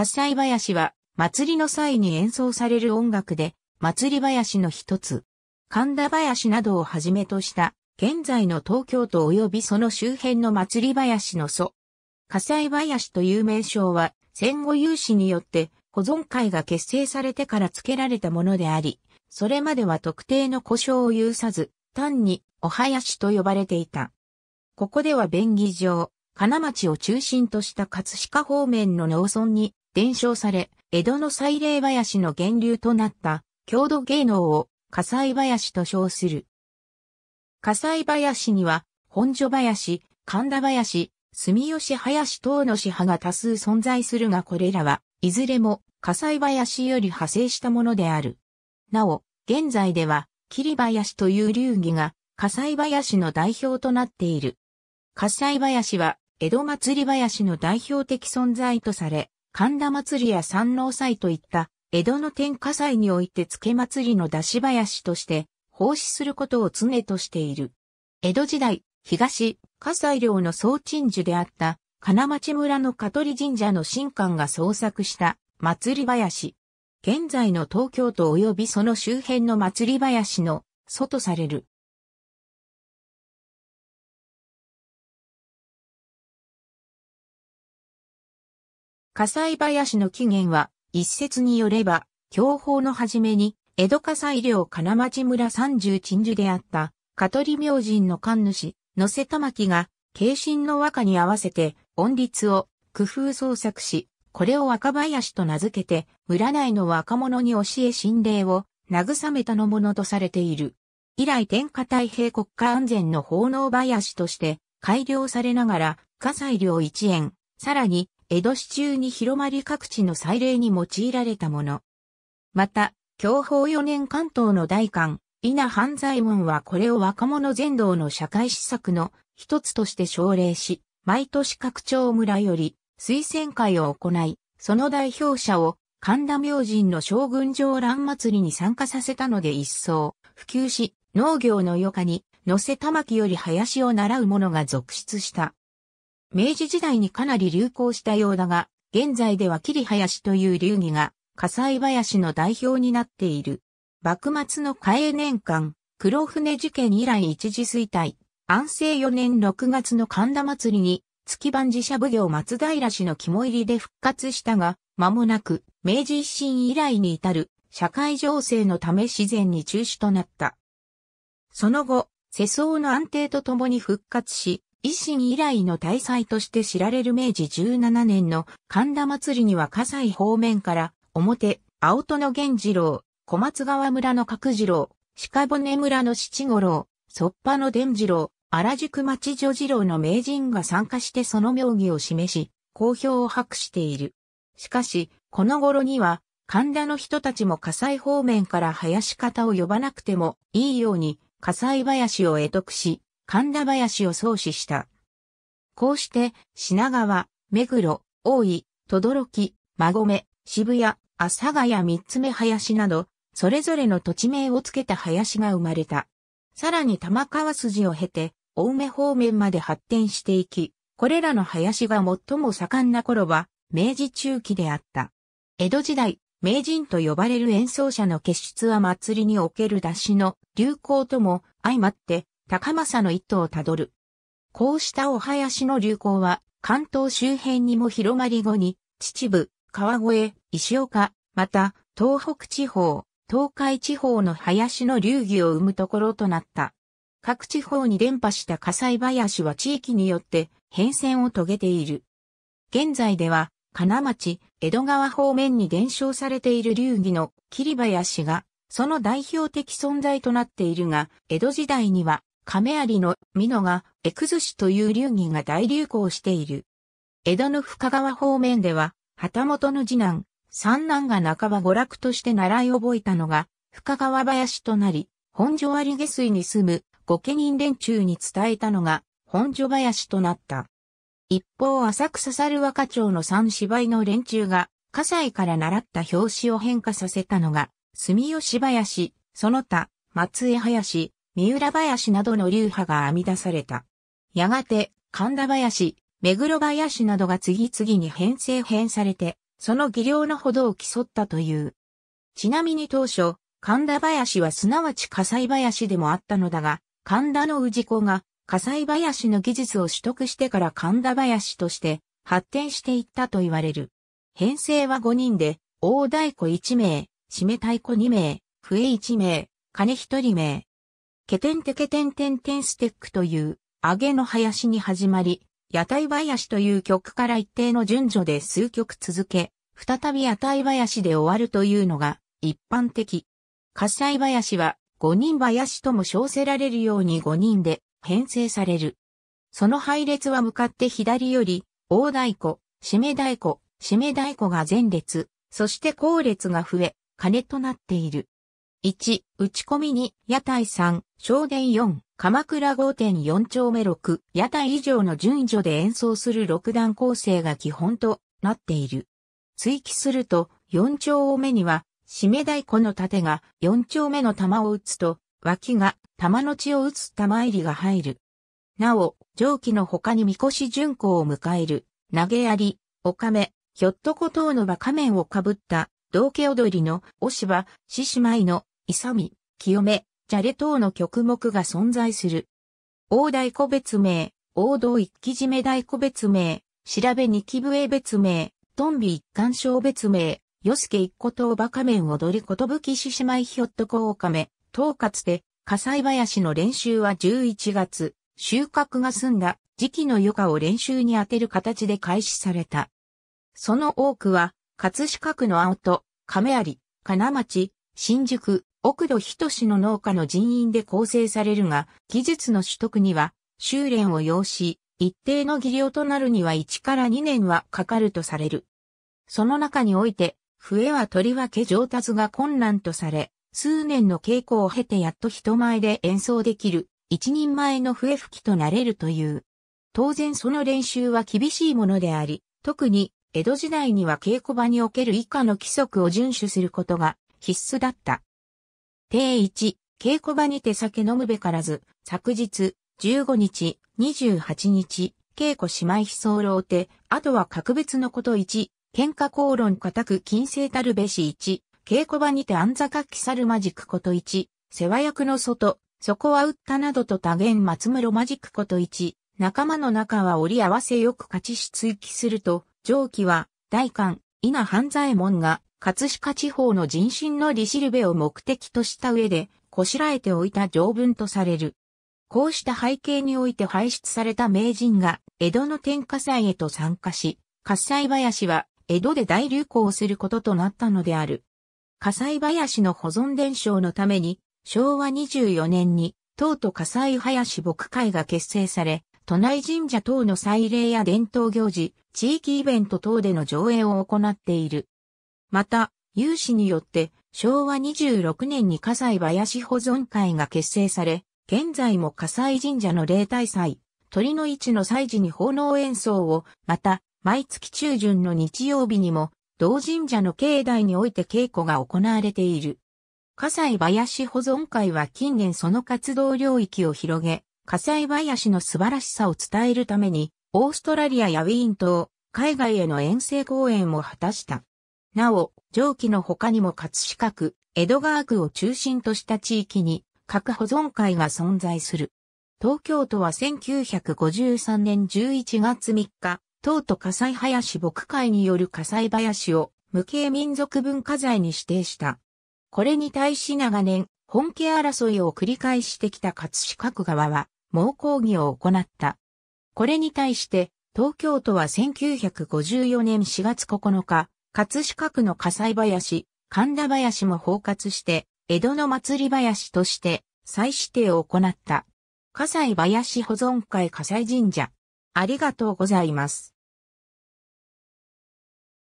葛西林は、祭りの際に演奏される音楽で、祭り林の一つ、神田林などをはじめとした、現在の東京都及びその周辺の祭り林の祖。葛西林という名称は、戦後有志によって、保存会が結成されてから付けられたものであり、それまでは特定の故障を有さず、単に、お囃子と呼ばれていた。ここでは便宜上、金町を中心とした葛飾方面の農村に伝承され、江戸の祭礼林の源流となった郷土芸能を火災林と称する。火災林には、本所林、神田林、住吉林等の支派が多数存在するがこれらは、いずれも火災林より派生したものである。なお、現在では、霧林という流儀が火災林の代表となっている。火災林は江戸祭り林の代表的存在とされ、神田祭りや山王祭といった江戸の天下祭において付け祭りの出し林として奉仕することを常としている。江戸時代、東、葛西領の総鎮守であった金町村の香取神社の神官が創作した祭り林。現在の東京都及びその周辺の祭り林の祖とされる。火災林の起源は、一説によれば、享保の初めに、江戸火災領金町村三十鎮守であった、香取明神の神主、野瀬玉木が、慶神の和歌に合わせて、音律を工夫創作し、これを若林と名付けて、村内の若者に教え心霊を慰めたのものとされている。以来天下太平国家安全の奉納林として改良されながら、火災領一円、さらに江戸市中に広まり各地の祭礼に用いられたもの。また、教法4年関東の大官、稲犯罪衛門はこれを若者全道の社会施策の一つとして奨励し、毎年各町村より推薦会を行い、その代表者を神田明神の将軍上乱祭りに参加させたので一層普及し、農業の余暇に、野瀬玉木より林を習う者が続出した。明治時代にかなり流行したようだが、現在では霧林という流儀が、火災林の代表になっている。幕末の嘉永年間、黒船事件以来一時衰退、安政4年6月の神田祭りに、月番寺社奉行松平氏の肝入りで復活したが、間もなく、明治維新以来に至る、社会情勢のため自然に中止となった。その後、世相の安定とともに復活し、維新以来の大祭として知られる明治17年の神田祭りには葛西方面から表、青戸の源次郎、小松川村の角次郎、鹿骨村の七五郎、そっぱの伝次郎、荒宿町女次郎の名人が参加してその名義を示し、公表を博している。しかし、この頃には、神田の人たちも火災方面から林方を呼ばなくてもいいように火災林を得得し、神田林を創始した。こうして、品川、目黒、大井、轟、馬込、渋谷、阿佐ヶ谷三つ目林など、それぞれの土地名をつけた林が生まれた。さらに玉川筋を経て、青梅方面まで発展していき、これらの林が最も盛んな頃は、明治中期であった。江戸時代、名人と呼ばれる演奏者の結出は祭りにおける出しの流行とも相まって、高政の一途をたどる。こうしたお囃子の流行は、関東周辺にも広まり後に、秩父、川越、石岡、また、東北地方、東海地方の林の流儀を生むところとなった。各地方に伝播した火災林は地域によって変遷を遂げている。現在では、金町、江戸川方面に伝承されている流儀の桐林が、その代表的存在となっているが、江戸時代には亀有の美濃がエクズシという流儀が大流行している。江戸の深川方面では、旗本の次男、三男が半ば娯楽として習い覚えたのが、深川林となり、本所有下水に住む御家人連中に伝えたのが、本所林となった。一方、浅草猿若町の三芝居の連中が、火災から習った表紙を変化させたのが、住吉林、その他、松江林、三浦林などの流派が編み出された。やがて、神田林、目黒林などが次々に編成編されて、その技量のほどを競ったという。ちなみに当初、神田林はすなわち火災林でもあったのだが、神田の氏子が火災林の技術を取得してから神田林として発展していったと言われる。編成は5人で、大太鼓1名、締め太鼓2名、笛1名、金1人名、ケテンテケテンテンテンステックというアげの林に始まり、屋台林という曲から一定の順序で数曲続け、再び屋台林で終わるというのが一般的。喝采林は五人林とも称せられるように五人で編成される。その配列は向かって左より、大太鼓、締め太鼓、締め太鼓が前列、そして後列が増え、金となっている。1、打ち込み2、屋台3、正殿4、鎌倉5.4丁目6、屋台以上の順序で演奏する6段構成が基本となっている。追記すると、4丁目には、締め太鼓の盾が4丁目の玉を打つと、脇が玉の血を打つ玉入りが入る。なお、上記の他に神輿巡行を迎える、投げ槍、おかめ、ひょっとこ等の場仮面をかぶった、道家踊りの、おしば、獅子舞の、イサミ、清め、ジャレ等の曲目が存在する。大太鼓別名、王道一騎締め太鼓別名、調べ二期笛別名、トンビ一貫小別名、ヨスケ一個とば仮面踊りことぶきししまいひょっとこおかめ、とかつて、火災林の練習は11月、収穫が済んだ時期の余暇を練習に当てる形で開始された。その多くは、葛飾区の青戸、亀有、金町、新宿、奥戸仁の農家の人員で構成されるが、技術の取得には修練を要し、一定の技量となるには1から2年はかかるとされる。その中において、笛はとりわけ上達が困難とされ、数年の稽古を経てやっと人前で演奏できる、一人前の笛吹きとなれるという。当然その練習は厳しいものであり、特に江戸時代には稽古場における以下の規則を遵守することが必須だった。定1、稽古場にて酒飲むべからず、昨日、15日、28日、稽古姉妹非候手、あとは格別のこと1、喧嘩口論固く金星たるべし1、稽古場にて安座活気去るまじくこと1、世話役の外、そこは打ったなどと多言松室まじくこと1、仲間の中は折り合わせよく勝ちし追記すると、上記は、大官、稲半左衛門が、葛飾地方の人心の利しるべを目的とした上で、こしらえておいた条文とされる。こうした背景において排出された名人が、江戸の天下祭へと参加し、葛西林は、江戸で大流行することとなったのである。葛西林の保存伝承のために、昭和24年に、唐と葛西林牧会が結成され、都内神社等の祭礼や伝統行事、地域イベント等での上映を行っている。また、有志によって昭和26年に火災林保存会が結成され、現在も火災神社の例大祭、鳥の市の祭事に奉納演奏を、また、毎月中旬の日曜日にも、同神社の境内において稽古が行われている。火災林保存会は近年その活動領域を広げ、火災林の素晴らしさを伝えるために、オーストラリアやウィーン島、海外への遠征公演も果たした。なお、上記の他にも葛飾区、江戸川区を中心とした地域に核保存会が存在する。東京都は1953年11月3日、東都火災林牧会による火災林を無形民族文化財に指定した。これに対し長年、本家争いを繰り返してきた葛飾区側は、猛抗議を行った。これに対して、東京都は1954年4月9日、葛飾区の火災林、神田林も包括して、江戸の祭り林として再指定を行った。火災林保存会火災神社。ありがとうございます。